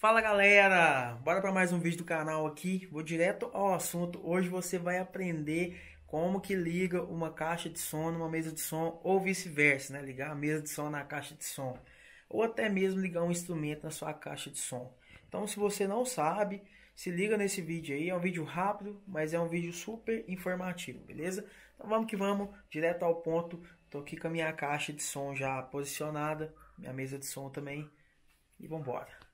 Fala galera, bora para mais um vídeo do canal aqui, vou direto ao assunto. Hoje você vai aprender como que liga uma caixa de som numa mesa de som ou vice-versa, né? Ligar a mesa de som na caixa de som ou até mesmo ligar um instrumento na sua caixa de som. Então se você não sabe, se liga nesse vídeo aí, é um vídeo rápido, mas é um vídeo super informativo, beleza? Então vamos que vamos, direto ao ponto. Tô aqui com a minha caixa de som já posicionada, minha mesa de som também e vamos embora.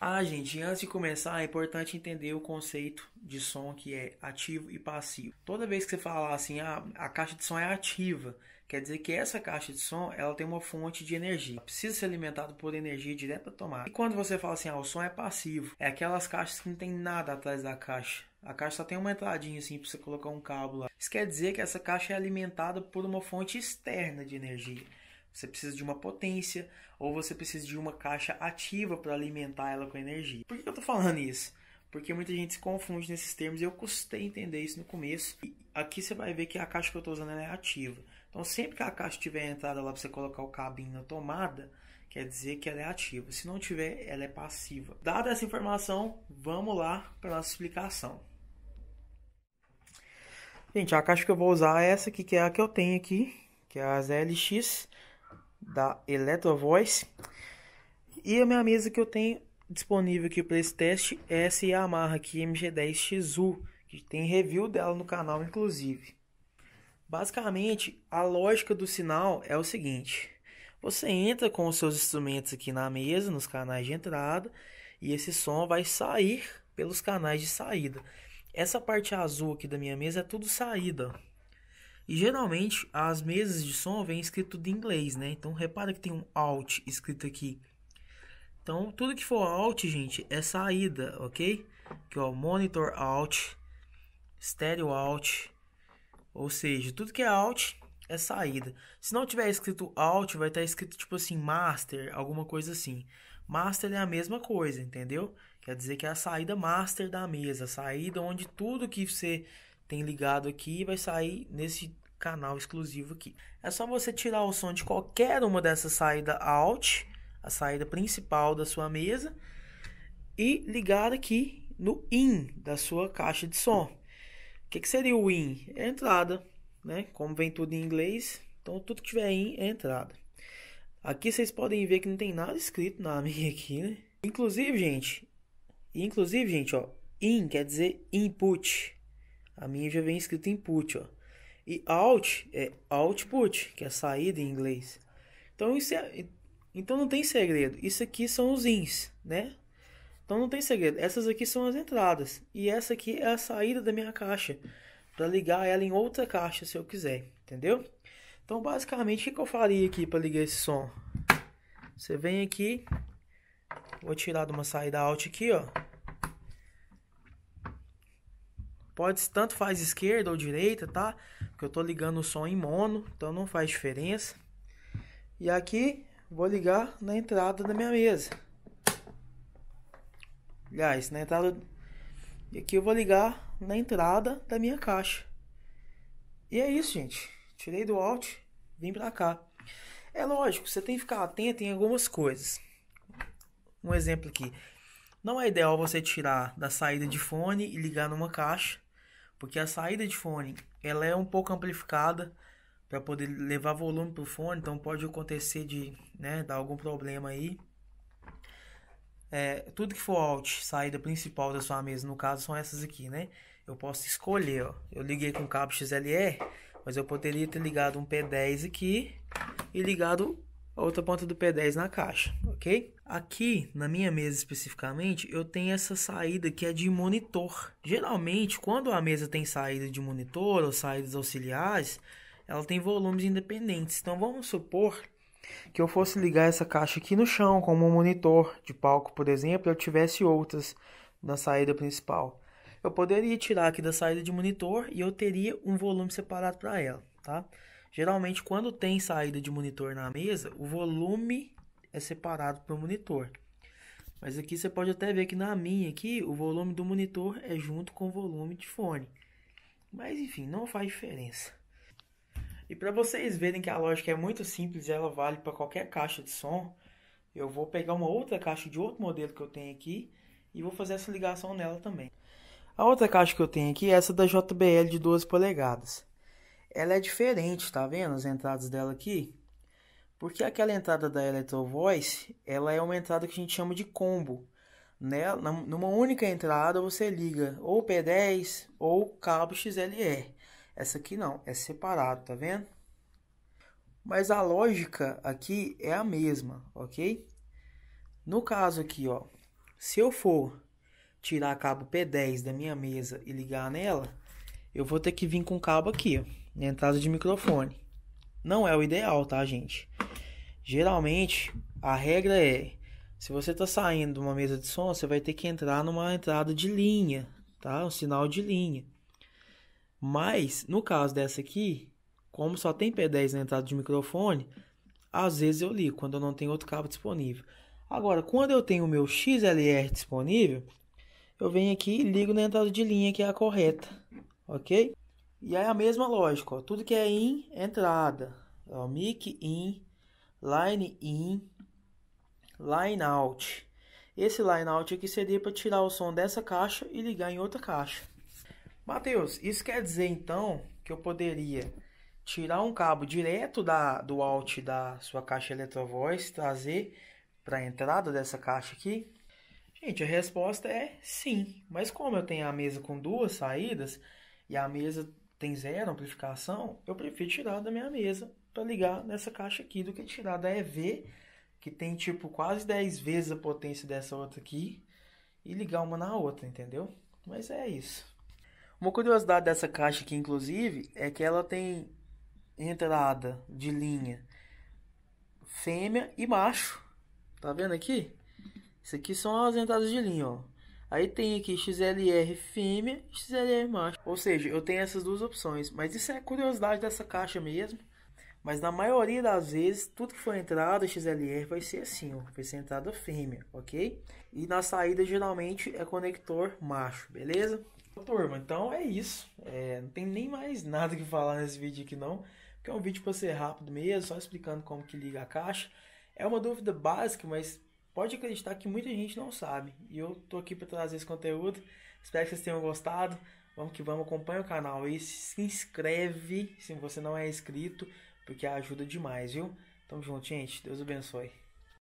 Ah, gente, antes de começar, é importante entender o conceito de som que é ativo e passivo. Toda vez que você falar assim, ah, a caixa de som é ativa, quer dizer que essa caixa de som ela tem uma fonte de energia. Ela precisa ser alimentada por energia direta da tomada. E quando você fala assim, ah, o som é passivo, é aquelas caixas que não tem nada atrás da caixa. A caixa só tem uma entradinha assim para você colocar um cabo lá. Isso quer dizer que essa caixa é alimentada por uma fonte externa de energia. Você precisa de uma potência ou você precisa de uma caixa ativa para alimentar ela com energia. Por que eu estou falando isso? Porque muita gente se confunde nesses termos e eu custei entender isso no começo. E aqui você vai ver que a caixa que eu estou usando é ativa. Então sempre que a caixa tiver entrada lá para você colocar o cabinho na tomada, quer dizer que ela é ativa. Se não tiver, ela é passiva. Dada essa informação, vamos lá para nossa explicação. Gente, a caixa que eu vou usar é essa aqui, que é a que eu tenho aqui, que é a ZLX da Electro Voice. E a minha mesa que eu tenho disponível aqui para esse teste é essa Yamaha aqui MG10XU, que tem review dela no canal inclusive. Basicamente, a lógica do sinal é o seguinte: você entra com os seus instrumentos aqui na mesa, nos canais de entrada, e esse som vai sair pelos canais de saída. Essa parte azul aqui da minha mesa é tudo saída. E geralmente as mesas de som vem escrito de inglês, né? Então repara que tem um alt escrito aqui. Então tudo que for alt, gente, é saída, ok? Que o monitor alt, stereo alt, ou seja, tudo que é alt é saída. Se não tiver escrito alt, vai estar tá escrito tipo assim master, alguma coisa assim. Master é a mesma coisa, entendeu? Quer dizer que é a saída master da mesa, a saída onde tudo que você tem ligado aqui e vai sair nesse canal exclusivo aqui. É só você tirar o som de qualquer uma dessas saídas out, a saída principal da sua mesa, e ligar aqui no in da sua caixa de som. O que, que seria o in? É a entrada, né? Como vem tudo em inglês, então tudo que tiver in é entrada. Aqui vocês podem ver que não tem nada escrito na minha aqui, né? Inclusive, gente, inclusive, gente, ó, in quer dizer input. A minha já vem escrito input, ó. E out é output, que é saída em inglês. Então isso é, então não tem segredo. Isso aqui são os ins, né? Então não tem segredo. Essas aqui são as entradas e essa aqui é a saída da minha caixa para ligar ela em outra caixa se eu quiser, entendeu? Então basicamente o que eu faria aqui para ligar esse som? Você vem aqui, vou tirar de uma saída out aqui, ó. Pode tanto faz esquerda ou direita, tá? Porque eu tô ligando o som em mono, então não faz diferença. E aqui vou ligar na entrada da minha mesa. Aliás, na entrada e aqui eu vou ligar na entrada da minha caixa. E é isso, gente. Tirei do alt, vim pra cá. É lógico, você tem que ficar atento em algumas coisas. Um exemplo aqui. Não é ideal você tirar da saída de fone e ligar numa caixa, porque a saída de fone ela é um pouco amplificada para poder levar volume para o fone, então pode acontecer de né, dar algum problema aí. É, tudo que for alt, saída principal da sua mesa, no caso são essas aqui, né? Eu posso escolher, ó. Eu liguei com cabo XLR, mas eu poderia ter ligado um P10 aqui e ligado a outra ponta do P10 na caixa, ok? Aqui, na minha mesa especificamente, eu tenho essa saída que é de monitor. Geralmente, quando a mesa tem saída de monitor ou saídas auxiliares, ela tem volumes independentes. Então, vamos supor que eu fosse ligar essa caixa aqui no chão, como um monitor de palco, por exemplo, eu tivesse outras na saída principal. Eu poderia tirar aqui da saída de monitor e eu teria um volume separado para ela, tá? Geralmente, quando tem saída de monitor na mesa, o volume é separado para o monitor. Mas aqui você pode até ver que na minha aqui, o volume do monitor é junto com o volume de fone. Mas enfim, não faz diferença. E para vocês verem que a lógica é muito simples e ela vale para qualquer caixa de som, eu vou pegar uma outra caixa de outro modelo que eu tenho aqui e vou fazer essa ligação nela também. A outra caixa que eu tenho aqui é essa da JBL de 12 polegadas ela é diferente, tá vendo as entradas dela aqui? Porque aquela entrada da Electro Voice, ela é uma entrada que a gente chama de combo. Nela, né? numa única entrada você liga ou P10 ou cabo XLR. Essa aqui não, é separado, tá vendo? Mas a lógica aqui é a mesma, ok? No caso aqui, ó, se eu for tirar cabo P10 da minha mesa e ligar nela, eu vou ter que vir com cabo aqui, ó na entrada de microfone. Não é o ideal, tá, gente? Geralmente, a regra é: se você está saindo de uma mesa de som, você vai ter que entrar numa entrada de linha, tá? Um sinal de linha. Mas, no caso dessa aqui, como só tem P10 na entrada de microfone, às vezes eu ligo quando eu não tenho outro cabo disponível. Agora, quando eu tenho o meu XLR disponível, eu venho aqui e ligo na entrada de linha que é a correta, ok? E aí a mesma lógica, ó, tudo que é in, entrada. Ó, mic in, line in, line out. Esse line out aqui seria para tirar o som dessa caixa e ligar em outra caixa. Mateus, isso quer dizer então que eu poderia tirar um cabo direto da, do out da sua caixa Electrovoice, trazer para a entrada dessa caixa aqui? Gente, a resposta é sim. Mas como eu tenho a mesa com duas saídas e a mesa tem zero amplificação, eu prefiro tirar da minha mesa para ligar nessa caixa aqui do que tirar da EV, que tem tipo quase 10 vezes a potência dessa outra aqui, e ligar uma na outra, entendeu? Mas é isso. Uma curiosidade dessa caixa aqui, inclusive, é que ela tem entrada de linha fêmea e macho. Tá vendo aqui? Isso aqui são as entradas de linha, ó. Aí tem aqui XLR fêmea, XLR macho. Ou seja, eu tenho essas duas opções. Mas isso é curiosidade dessa caixa mesmo. Mas na maioria das vezes, tudo que for entrada XLR vai ser assim, ó, vai ser entrada fêmea, ok? E na saída, geralmente, é conector macho, beleza? Turma, então é isso. É, não tem nem mais nada que falar nesse vídeo aqui não. Porque é um vídeo para ser rápido mesmo, só explicando como que liga a caixa. É uma dúvida básica, mas pode acreditar que muita gente não sabe. E eu tô aqui para trazer esse conteúdo. Espero que vocês tenham gostado. Vamos que vamos, acompanha o canal e se inscreve se você não é inscrito, porque ajuda demais, viu? Tamo junto, gente. Deus abençoe.